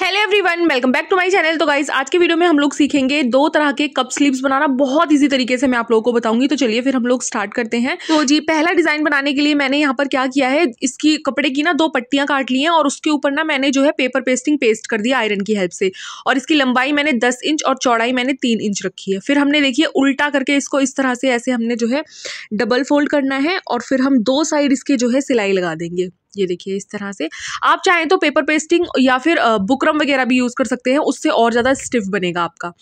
hello everyone welcome back to my channel तो guys आज के वीडियो में हम लोग सीखेंगे दो तरह के कप स्लीव्स बनाना बहुत इजी तरीके से मैं आप लोगों को बताऊंगी तो चलिए फिर हम लोग स्टार्ट करते हैं तो जी पहला डिजाइन बनाने के लिए मैंने यहाँ पर क्या किया है इसकी कपड़े की ना दो पट्टियाँ काट ली हैं और उसके ऊपर ना मैंने जो है पेपर पेस्टिंग पेस्ट कर दिया आयरन की हेल्प से और इसकी लंबाई मैंने दस इंच और चौड़ाई मैंने तीन इंच रखी है फिर हमने देखिए उल्टा करके इसको इस तरह से ऐसे हमने जो है डबल फोल्ड करना है और फिर हम दो साइड इसके जो है सिलाई लगा देंगे ये देखिए इस तरह से आप चाहें तो पेपर पेस्टिंग या फिर बुकरम वगैरह भी यूज़ कर सकते हैं उससे और ज़्यादा स्टिफ बनेगा आपका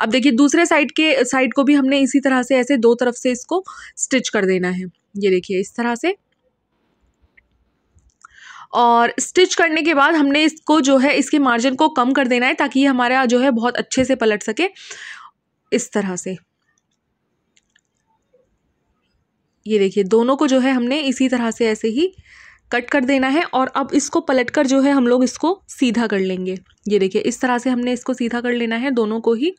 अब देखिए दूसरे साइड के साइड को भी हमने इसी तरह से ऐसे दो तरफ से इसको स्टिच कर देना है ये देखिए इस तरह से और स्टिच करने के बाद हमने इसको जो है इसके मार्जिन को कम कर देना है ताकि ये हमारा जो है बहुत अच्छे से पलट सके इस तरह से ये देखिए दोनों को जो है हमने इसी तरह से ऐसे ही कट कर देना है और अब इसको पलट कर जो है हम लोग इसको सीधा कर लेंगे ये देखिए इस तरह से हमने इसको सीधा कर लेना है दोनों को ही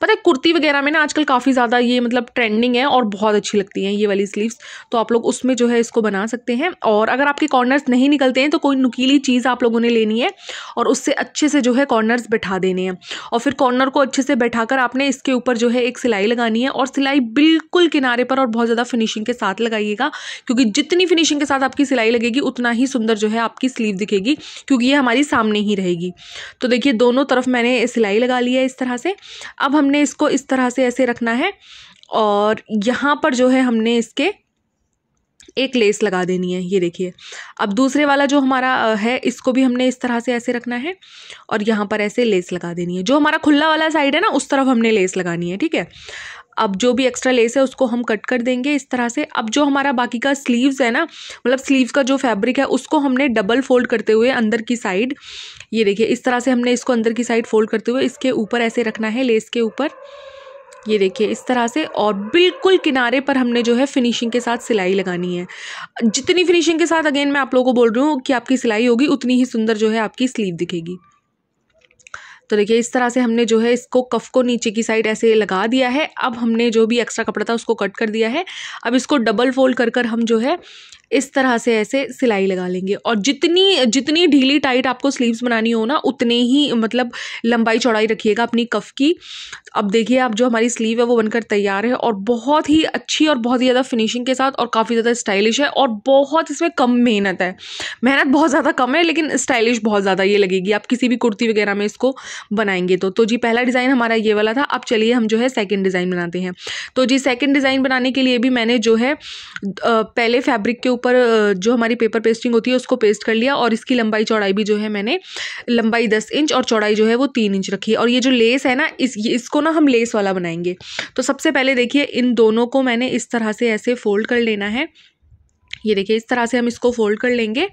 पता है कुर्ती वगैरह में ना आजकल काफ़ी ज़्यादा ये मतलब ट्रेंडिंग है और बहुत अच्छी लगती हैं ये वाली स्लीव्स तो आप लोग उसमें जो है इसको बना सकते हैं और अगर आपके कॉर्नर्स नहीं निकलते हैं तो कोई नुकीली चीज़ आप लोगों ने लेनी है और उससे अच्छे से जो है कॉर्नर्स बैठा देने हैं और फिर कॉर्नर को अच्छे से बैठा कर आपने इसके ऊपर जो है एक सिलाई लगानी है और सिलाई बिल्कुल किनारे पर और बहुत ज़्यादा फिनिशिंग के साथ लगाइएगा क्योंकि जितनी फिनिशिंग के साथ आपकी सिलाई लगेगी उतना ही सुंदर जो है आपकी स्लीव दिखेगी क्योंकि ये हमारी सामने ही रहेगी तो देखिए दोनों तरफ मैंने सिलाई लगा लिया है इस तरह से अब हमने हमने इसको इस तरह से ऐसे रखना है और यहाँ पर जो है हमने इसके एक लेस लगा देनी है ये देखिए अब दूसरे वाला जो हमारा है इसको भी हमने इस तरह से ऐसे रखना है और यहाँ पर ऐसे लेस लगा देनी है जो हमारा खुला वाला साइड है ना उस तरफ हमने लेस लगानी है ठीक है अब जो भी एक्स्ट्रा लेस है उसको हम कट कर देंगे इस तरह से अब जो हमारा बाकी का स्लीव्स है ना मतलब स्लीव्स का जो फैब्रिक है उसको हमने डबल फोल्ड करते हुए अंदर की साइड ये देखिए इस तरह से हमने इसको अंदर की साइड फोल्ड करते हुए इसके ऊपर ऐसे रखना है लेस के ऊपर ये देखिए इस तरह से और बिल्कुल किनारे पर हमने जो है फिनिशिंग के साथ सिलाई लगानी है जितनी फिनिशिंग के साथ अगेन मैं आप लोगों को बोल रही हूँ कि आपकी सिलाई होगी उतनी ही सुंदर जो है आपकी स्लीव दिखेगी तो देखिए इस तरह से हमने जो है इसको कफ को नीचे की साइड ऐसे लगा दिया है अब हमने जो भी एक्स्ट्रा कपड़ा था उसको कट कर दिया है अब इसको डबल फोल्ड कर कर हम जो है इस तरह से ऐसे सिलाई लगा लेंगे और जितनी जितनी ढीली टाइट आपको स्लीव्स बनानी हो ना उतने ही मतलब लंबाई चौड़ाई रखिएगा अपनी कफ की अब देखिए आप जो हमारी स्लीव है वो बनकर तैयार है और बहुत ही अच्छी और बहुत ही ज़्यादा फिनिशिंग के साथ और काफ़ी ज़्यादा स्टाइलिश है और बहुत इसमें कम मेहनत है मेहनत बहुत ज़्यादा कम है लेकिन स्टाइलिश बहुत ज़्यादा ये लगेगी आप किसी भी कुर्ती वगैरह में इसको बनाएंगे तो तो जी पहला डिज़ाइन हमारा ये वाला था अब चलिए हम जो है सेकेंड डिज़ाइन बनाते हैं तो जी सेकेंड डिज़ाइन बनाने के लिए भी मैंने जो है पहले फैब्रिक के ऊपर जो हमारी पेपर पेस्टिंग होती है उसको पेस्ट कर लिया और इसकी लंबाई चौड़ाई भी जो है मैंने लंबाई दस इंच और चौड़ाई जो है वो तीन इंच रखी है और ये जो लेस है ना इस इसको ना हम लेस वाला बनाएंगे तो सबसे पहले देखिए इन दोनों को मैंने इस तरह से ऐसे फ़ोल्ड कर लेना है ये देखिए इस तरह से हम इसको फ़ोल्ड कर लेंगे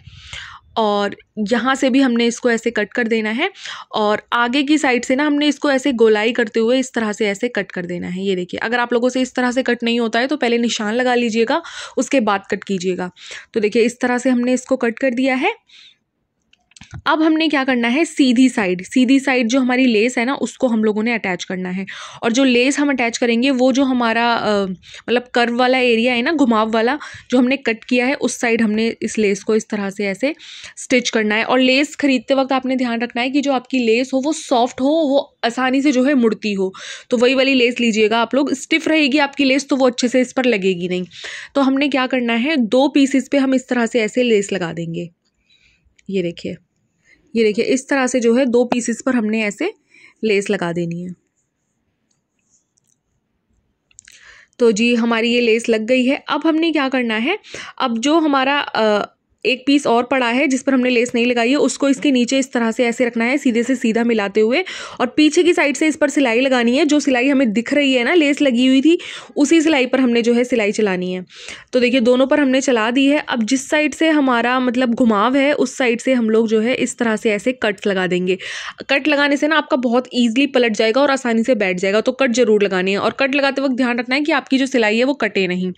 और यहाँ से भी हमने इसको ऐसे कट कर देना है और आगे की साइड से ना हमने इसको ऐसे गोलाई करते हुए इस तरह से ऐसे कट कर देना है ये देखिए अगर आप लोगों से इस तरह से कट नहीं होता है तो पहले निशान लगा लीजिएगा उसके बाद कट कीजिएगा तो देखिए इस तरह से हमने इसको कट कर दिया है अब हमने क्या करना है सीधी साइड सीधी साइड जो हमारी लेस है ना उसको हम लोगों ने अटैच करना है और जो लेस हम अटैच करेंगे वो जो हमारा मतलब कर्व वाला एरिया है ना घुमाव वाला जो हमने कट किया है उस साइड हमने इस लेस को इस तरह से ऐसे स्टिच करना है और लेस ख़रीदते वक्त आपने ध्यान रखना है कि जो आपकी लेस हो वो सॉफ्ट हो वो आसानी से जो है मुड़ती हो तो वही वाली लेस लीजिएगा आप लोग स्टिफ रहेगी आपकी लेस तो वो अच्छे से इस पर लगेगी नहीं तो हमने क्या करना है दो पीसेस पे हम इस तरह से ऐसे लेस लगा देंगे ये देखिए ये देखिए इस तरह से जो है दो पीसेस पर हमने ऐसे लेस लगा देनी है तो जी हमारी ये लेस लग गई है अब हमने क्या करना है अब जो हमारा आ, एक पीस और पड़ा है जिस पर हमने लेस नहीं लगाई है उसको इसके नीचे इस तरह से ऐसे रखना है सीधे से सीधा मिलाते हुए और पीछे की साइड से इस पर सिलाई लगानी है जो सिलाई हमें दिख रही है ना लेस लगी हुई थी उसी सिलाई पर हमने जो है सिलाई चलानी है तो देखिए दोनों पर हमने चला दी है अब जिस साइड से हमारा मतलब घुमाव है उस साइड से हम लोग जो है इस तरह से ऐसे कट्स लगा देंगे कट लगाने से ना आपका बहुत ईजिली पलट जाएगा और आसानी से बैठ जाएगा तो कट जरूर लगानी है और कट लगाते वक्त ध्यान रखना है कि आपकी जो सिलाई है वो कटे नहीं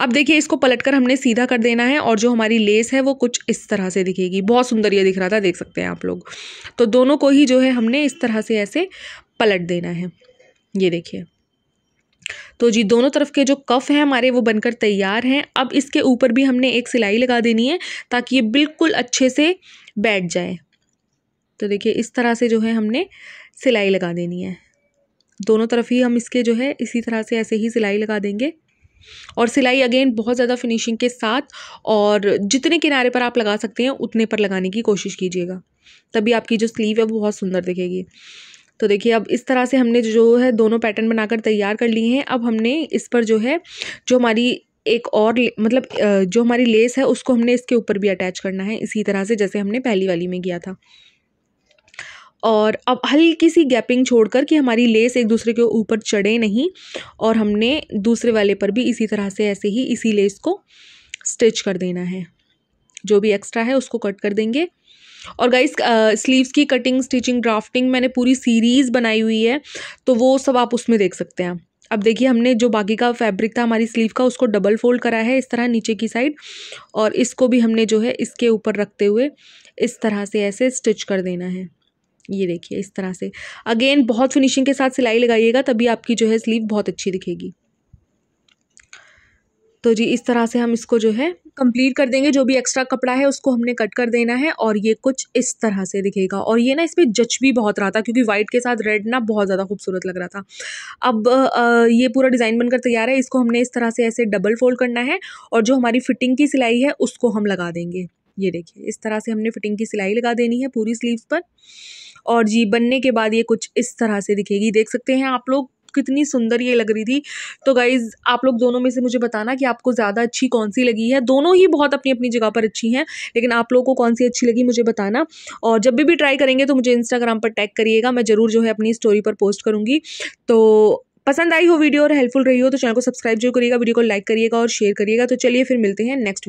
अब देखिए इसको पलट कर हमने सीधा कर देना है और जो हमारी लेस है है वो कुछ इस तरह से दिखेगी बहुत सुंदर ये दिख रहा था देख सकते हैं आप लोग तो दोनों को ही जो है हमने इस तरह से ऐसे पलट देना है ये देखिए तो जी दोनों तरफ के जो कफ हैं हमारे वो बनकर तैयार हैं अब इसके ऊपर भी हमने एक सिलाई लगा देनी है ताकि ये बिल्कुल अच्छे से बैठ जाए तो देखिए इस तरह से जो है हमने सिलाई लगा देनी है दोनों तरफ ही हम इसके जो है इसी तरह से ऐसे ही सिलाई लगा देंगे और सिलाई अगेन बहुत ज़्यादा फिनिशिंग के साथ और जितने किनारे पर आप लगा सकते हैं उतने पर लगाने की कोशिश कीजिएगा तभी आपकी जो स्लीव है वो बहुत सुंदर दिखेगी तो देखिए अब इस तरह से हमने जो है दोनों पैटर्न बनाकर तैयार कर लिए हैं अब हमने इस पर जो है जो हमारी एक और मतलब जो हमारी लेस है उसको हमने इसके ऊपर भी अटैच करना है इसी तरह से जैसे हमने पहली वाली में किया था और अब हल्की सी गैपिंग छोड़कर कि हमारी लेस एक दूसरे के ऊपर चढ़े नहीं और हमने दूसरे वाले पर भी इसी तरह से ऐसे ही इसी लेस को स्टिच कर देना है जो भी एक्स्ट्रा है उसको कट कर देंगे और गाइस स्लीव्स की कटिंग स्टिचिंग ड्राफ्टिंग मैंने पूरी सीरीज़ बनाई हुई है तो वो सब आप उसमें देख सकते हैं अब देखिए हमने जो बाकी का फैब्रिक था हमारी स्लीव का उसको डबल फोल्ड करा है इस तरह नीचे की साइड और इसको भी हमने जो है इसके ऊपर रखते हुए इस तरह से ऐसे स्टिच कर देना है ये देखिए इस तरह से अगेन बहुत फिनिशिंग के साथ सिलाई लगाइएगा तभी आपकी जो है स्लीव बहुत अच्छी दिखेगी तो जी इस तरह से हम इसको जो है कंप्लीट कर देंगे जो भी एक्स्ट्रा कपड़ा है उसको हमने कट कर देना है और ये कुछ इस तरह से दिखेगा और ये ना इसमें जच भी बहुत रहा था क्योंकि वाइट के साथ रेड ना बहुत ज़्यादा खूबसूरत लग रहा था अब आ, ये पूरा डिज़ाइन बनकर तैयार है इसको हमने इस तरह से ऐसे डबल फोल्ड करना है और जो हमारी फिटिंग की सिलाई है उसको हम लगा देंगे ये देखिए इस तरह से हमने फिटिंग की सिलाई लगा देनी है पूरी स्लीव्स पर और जी बनने के बाद ये कुछ इस तरह से दिखेगी देख सकते हैं आप लोग कितनी सुंदर ये लग रही थी तो गाइज़ आप लोग दोनों में से मुझे बताना कि आपको ज़्यादा अच्छी कौन सी लगी है दोनों ही बहुत अपनी अपनी जगह पर अच्छी हैं लेकिन आप लोगों को कौन सी अच्छी लगी मुझे बताना और जब भी भी ट्राई करेंगे तो मुझे इंस्टाग्राम पर टैग करिएगा मैं ज़रूर जो है अपनी स्टोरी पर पोस्ट करूँगी तो पसंद आई हो वीडियो और हेल्पफुल रही हो तो चैनल को सब्सक्राइब जरूर करिएगा वीडियो को लाइक करिएगा और शेयर करिएगा तो चलिए फिर मिलते हैं नेक्स्ट वीडियो